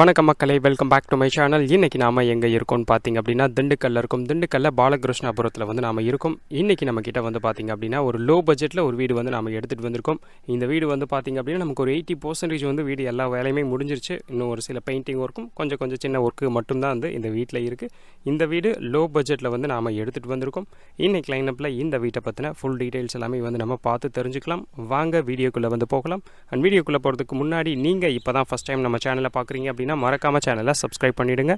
வணக்கம் மக்களை welcome back to my channel இன்றைக்கி நாம் எங்கே இருக்கோம்னு பார்த்தீங்க அப்படின்னா திண்டுக்கல்ல இருக்கும் திண்டுக்கல்ல பாலகிருஷ்ணாபுரத்தில் வந்து நாம் இருக்கோம் இன்றைக்கி நம்மக்கிட்ட வந்து பார்த்திங்க அப்படின்னா ஒரு லோ பட்ஜெட்டில் ஒரு வீடு வந்து நம்ம எடுத்துகிட்டு வந்திருக்கோம் இந்த வீடு வந்து பார்த்திங்க அப்படின்னா நமக்கு ஒரு எயிட்டி பர்சன்டேஜ் வந்து வீடு எல்லா வேலையுமே முடிஞ்சிருச்சு இன்னும் ஒரு சில பெயிண்டிங் ஒர்க்கும் கொஞ்சம் கொஞ்சம் சின்ன ஒர்க்கு மட்டும்தான் வந்து இந்த வீட்டில் இருக்குது இந்த வீடு லோ பட்ஜெட்டில் வந்து நாம் எடுத்துகிட்டு வந்திருக்கோம் இன்றைக்கி லைனப்பில் இந்த வீட்டை பற்றின ஃபுல் டீட்டெயில்ஸ் எல்லாமே வந்து நம்ம பார்த்து தெரிஞ்சுக்கலாம் வாங்க வீடியோக்குள்ளே வந்து போகலாம் அண்ட் வீடியோக்குள்ளே போகிறதுக்கு முன்னாடி நீங்கள் இப்போ தான் ஃபஸ்ட் டைம் நம்ம சேனலை பார்க்குறீங்க அப்படின்னா மறக்காமல் சேனலை சப்ஸ்கிரைப் பண்ணிவிடுங்க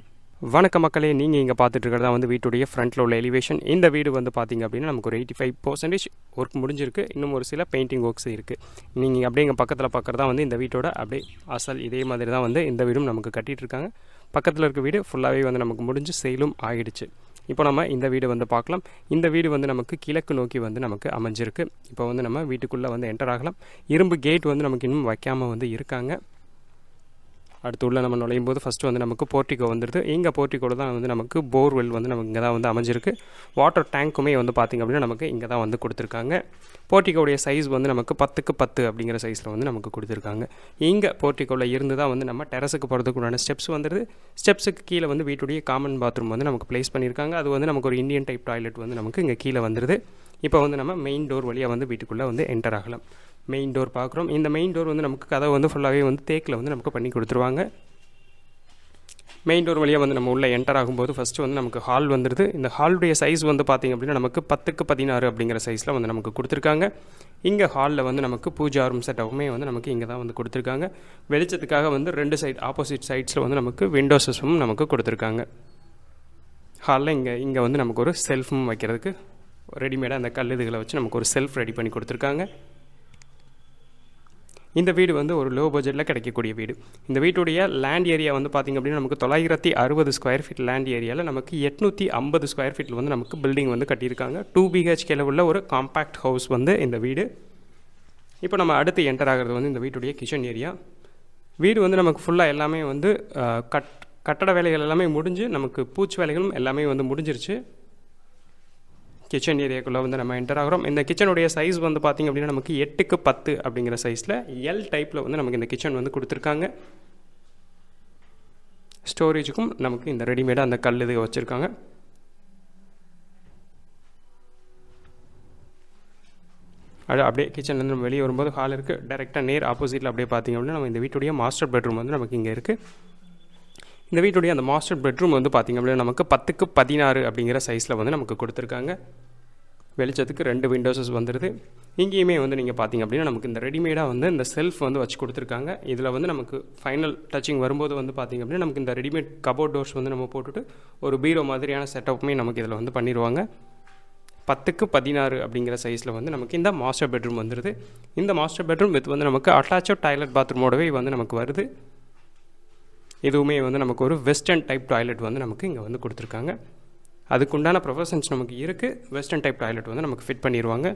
வணக்க மக்களே நீங்கள் இங்கே பார்த்துட்டு இருக்கிறதா வந்து வீட்டுடைய ஃப்ரண்ட்டில் உள்ள எலிவேஷன் இந்த வீடு வந்து பார்த்திங்க அப்படின்னா நமக்கு ஒரு எயிட்டி ஃபைவ் பர்சன்டேஜ் ஒர்க் முடிஞ்சிருக்கு இன்னும் ஒரு சில பெயிண்டிங் ஒர்க்ஸ் இருக்குது நீங்கள் அப்படியே இங்கே பக்கத்தில் பார்க்குறதா வந்து இந்த வீட்டோட அப்படியே அசல் இதே மாதிரி தான் வந்து இந்த வீடும் நமக்கு கட்டிகிட்டு இருக்காங்க பக்கத்தில் இருக்க வீடு ஃபுல்லாகவே வந்து நமக்கு முடிஞ்சு சேலும் ஆகிடுச்சு இப்போ நம்ம இந்த வீடு வந்து பார்க்கலாம் இந்த வீடு வந்து நமக்கு கிழக்கு நோக்கி வந்து நமக்கு அமைஞ்சிருக்கு இப்போ வந்து நம்ம வீட்டுக்குள்ளே வந்து என்டர் ஆகலாம் இரும்பு கேட் வந்து நமக்கு இன்னும் வைக்காமல் வந்து இருக்காங்க அடுத்து உள்ளே நம்ம நுழையும் போது ஃபஸ்ட்டு வந்து நமக்கு போர்ட்டிகோ வந்துடுது இங்கே போர்ட்டிகோவில் தான் வந்து நமக்கு போர்வெல் வந்து நமக்கு இங்கே தான் வந்து அமைஞ்சிருக்கு வாட்டர் டேங்க்குமே வந்து பார்த்திங்க அப்படின்னா நமக்கு இங்கே தான் வந்து கொடுத்துருக்காங்க போர்ட்டிகோடைய சைஸ் வந்து நமக்கு பத்துக்கு பத்து அப்படிங்கிற சைஸில் வந்து நமக்கு கொடுத்துருக்காங்க இங்கே போர்ட்டிகோவில் இருந்து தான் வந்து நம்ம டெரஸுக்கு உண்டான ஸ்டெப்ஸ் வந்துடுது ஸ்டெப்ஸுக்கு கீழே வந்து வீட்டுடைய காமன் பாத்ரூம் வந்து நமக்கு ப்ளேஸ் பண்ணியிருக்காங்க அது வந்து நமக்கு ஒரு இந்தியன் டைப் டாய்லெட் வந்து நமக்கு இங்கே கீழே வந்துடுது இப்போ வந்து நம்ம மெயின் டோர் வழியாக வந்து வீட்டுக்குள்ளே வந்து என்டர் ஆகலாம் மெயின் டோர் பார்க்குறோம் இந்த மெயின் டோர் வந்து நமக்கு கதவை வந்து ஃபுல்லாகவே வந்து தேக்கில் வந்து நமக்கு பண்ணி கொடுத்துருவாங்க மெயின் டோர் வழியாக வந்து நம்ம உள்ளே என்டர் ஆகும்போது ஃபஸ்ட்டு வந்து நமக்கு ஹால் வந்துடுது இந்த ஹாலுடைய சைஸ் வந்து பார்த்திங்க அப்படின்னா நமக்கு பத்துக்கு பதினாறு அப்படிங்கிற சைஸில் வந்து நமக்கு கொடுத்துருக்காங்க இங்கே ஹாலில் வந்து நமக்கு பூஜா ரூம் செட்டப்புமே வந்து நமக்கு இங்கே தான் வந்து கொடுத்துருக்காங்க வெளிச்சத்துக்காக வந்து ரெண்டு சைட் ஆப்போசிட் சைட்ஸில் வந்து நமக்கு விண்டோஸஸும் நமக்கு கொடுத்துருக்காங்க ஹாலில் இங்கே இங்கே வந்து நமக்கு ஒரு செல்ஃபும் வைக்கிறதுக்கு ரெடிமேடாக அந்த கல் இதுகளை வச்சு நமக்கு ஒரு செல்ஃப் ரெடி பண்ணி கொடுத்துருக்காங்க இந்த வீடு வந்து ஒரு லோ பட்ஜெட்டில் கிடைக்கக்கூடிய வீடு இந்த வீட்டுடைய லேண்ட் ஏரியா வந்து பார்த்திங்க அப்படின்னா நமக்கு தொள்ளாயிரத்தி அறுபது ஸ்கொயர் ஃபீட் லேண்ட் ஏரியாவில் நமக்கு எட்நூற்றி ஐம்பது ஸ்கொயர் ஃபீட்டில் வந்து நமக்கு பில்டிங் வந்து கட்டியிருக்காங்க டூ பிஹெச்கேல உள்ள ஒரு காம்பேக்ட் ஹவுஸ் வந்து இந்த வீடு இப்போ நம்ம அடுத்து என்டர் ஆகிறது வந்து இந்த வீட்டுடைய கிச்சன் ஏரியா வீடு வந்து நமக்கு ஃபுல்லாக எல்லாமே வந்து கட் கட்டட வேலைகள் எல்லாமே முடிஞ்சு நமக்கு பூச்சி வேலைகளும் எல்லாமே வந்து முடிஞ்சிருச்சு கிச்சன் ஏரியாக்குள்ளே வந்து நம்ம என்டர் ஆகிறோம் இந்த கிச்சனுடைய சைஸ் வந்து பார்த்திங்க அப்படின்னா நமக்கு எட்டுக்கு பத்து அப்படிங்கிற சைஸில் எல் டைப்பில் வந்து நமக்கு இந்த கிச்சன் வந்து கொடுத்துருக்காங்க ஸ்டோரேஜுக்கும் நமக்கு இந்த ரெடிமேடாக அந்த கல் இது வச்சுருக்காங்க அது அப்படியே கிச்சன்லேருந்து நம்ம வெளியே வரும்போது ஹால் இருக்குது டேரெக்டாக நேர் ஆப்போசிட்டில் அப்படியே பார்த்திங்க அப்படின்னா நம்ம இந்த வீட்டுடைய மாஸ்டர் பெட்ரூம் வந்து நமக்கு இங்கே இருக்குது இந்த வீட்டுடைய அந்த மாஸ்டர் பெட்ரூம் வந்து பார்த்திங்க அப்படின்னா நமக்கு பத்துக்கு பதினாறு அப்படிங்கிற சைஸில் வந்து நமக்கு கொடுத்துருக்காங்க வெளிச்சத்துக்கு ரெண்டு விண்டோஸஸ் வந்துடுது இங்கேயுமே வந்து நீங்கள் பார்த்திங்க அப்படின்னா நமக்கு இந்த ரெடிமேடாக வந்து இந்த செல்ஃப் வந்து வச்சு கொடுத்துருக்காங்க இதில் வந்து நமக்கு ஃபைனல் டச்சிங் வரும்போது வந்து பார்த்திங்க அப்படின்னா நமக்கு இந்த ரெடிமேட் கபோர்ட் டோர்ஸ் வந்து நம்ம போட்டுட்டு ஒரு பீரோ மாதிரியான செட்டப்புமே நமக்கு இதில் வந்து பண்ணிடுவாங்க பத்துக்கு பதினாறு அப்படிங்கிற சைஸில் வந்து நமக்கு இந்த மாஸ்டர் பெட்ரூம் வந்துடுது இந்த மாஸ்டர் பெட்ரூம் வித் வந்து நமக்கு அட்டாச்சோ டாய்லெட் பாத்ரூமோடவே வந்து நமக்கு வருது இதுவுமே வந்து நமக்கு ஒரு வெஸ்டர்ன் டைப் டாய்லெட் வந்து நமக்கு இங்கே வந்து கொடுத்துருக்காங்க அதுக்குண்டான ப்ரொஃபஷன்ஸ் நமக்கு இருக்குது வெஸ்டர்ன் டைப் டாய்லெட் வந்து நமக்கு ஃபிட் பண்ணிடுவாங்க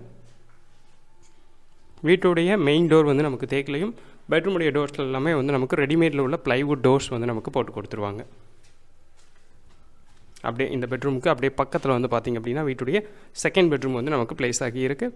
வீட்டுடைய மெயின் டோர் வந்து நமக்கு தேக்கலையும் பெட்ரூமுடைய டோர்ஸ்ல எல்லாமே வந்து நமக்கு ரெடிமேடில் உள்ள ப்ளைவுட் டோர்ஸ் வந்து நமக்கு போட்டு கொடுத்துருவாங்க அப்படியே இந்த பெட்ரூமுக்கு அப்படியே பக்கத்தில் வந்து பார்த்திங்க அப்படின்னா வீட்டுடைய செகண்ட் பெட்ரூம் வந்து நமக்கு ப்ளேஸ் ஆகி இருக்குது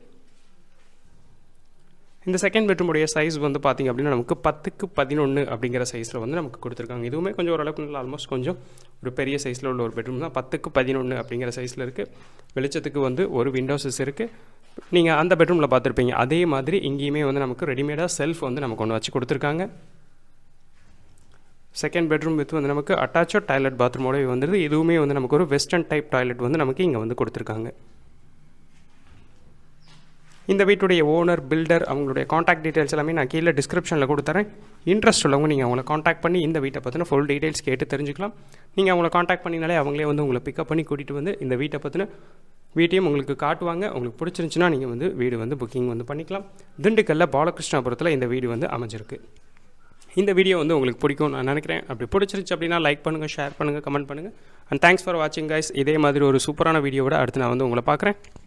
இந்த செகண்ட் பெட்ரூமுடைய சைஸ் வந்து பார்த்திங்க அப்படின்னா நமக்கு பத்துக்கு பதினொன்று அப்படிங்கிற சைஸில் வந்து நமக்கு கொடுத்துருக்காங்க இதுவுமே கொஞ்சம் ஓரளவுக்கு நல்லா ஆல்மோஸ்ட் கொஞ்சம் ஒரு பெரிய சைஸில் உள்ள ஒரு பெட்ரூம் தான் பத்துக்கு பதினொன்று அப்படிங்கிற சைஸில் இருக்குது வெளிச்சத்துக்கு வந்து ஒரு விண்டோஸஸ் இருக்குது நீங்கள் அந்த பெட்ரூமில் பார்த்துருப்பீங்க அதே மாதிரி இங்கேயுமே வந்து நமக்கு ரெடிமேடாக செல்ஃப் வந்து நமக்கு ஒன்று வச்சு கொடுத்துருக்காங்க செகண்ட் பெட்ரூம் வித் வந்து நமக்கு அட்டாச்சோ டாய்லெட் பாத்ரூமோடய வந்துடுது இதுவுமே வந்து நமக்கு ஒரு வெஸ்டர்ன் டைப் டாய்லெட் வந்து நமக்கு இங்கே வந்து கொடுத்துருக்காங்க இந்த வீட்டுடைய ஓனர் பில்டர் அவங்களுடைய காண்டாக்ட் டீட்டெயில்ஸ் எல்லாமே நான் கீழே டிஸ்கிரிப்ஷனில் கொடுத்துறேன் இன்ட்ரெஸ்ட் உள்ளவங்க நீங்கள் அவங்கள காண்டாக்ட் பண்ணி இந்த வீட்டை பற்றின ஃபுல் டீட்டெயில்ஸ் கேட்டு தெரிஞ்சுக்கலாம் நீங்கள் அவங்கள காண்டாக்ட் பண்ணினாலே அவங்களே வந்து உங்களை பிக்கப் பண்ணி கூட்டிகிட்டு வந்து இந்த வீட்டை பற்றின வீட்டையும் உங்களுக்கு காட்டுவாங்க உங்களுக்கு பிடிச்சிருந்துச்சுன்னா நீங்கள் வந்து வீடு வந்து புக்கிங் வந்து பண்ணிக்கலாம் திண்டுக்கல்ல பாலகிருஷ்ணாபுரத்தில் இந்த வீடு வந்து அமைஞ்சிருக்கு இந்த வீடியோ வந்து உங்களுக்கு பிடிக்கும் நான் நினைக்கிறேன் அப்படி பிடிச்சிருச்சு அப்படின்னா லைக் பண்ணுங்கள் ஷேர் பண்ணுங்கள் கமெண்ட் பண்ணுங்கள் அண்ட் தேங்க்ஸ் ஃபார் வாட்சிங் கைஸ் இதே மாதிரி ஒரு சூப்பரான வீடியோவோட அடுத்து நான் வந்து உங்களை பார்க்குறேன்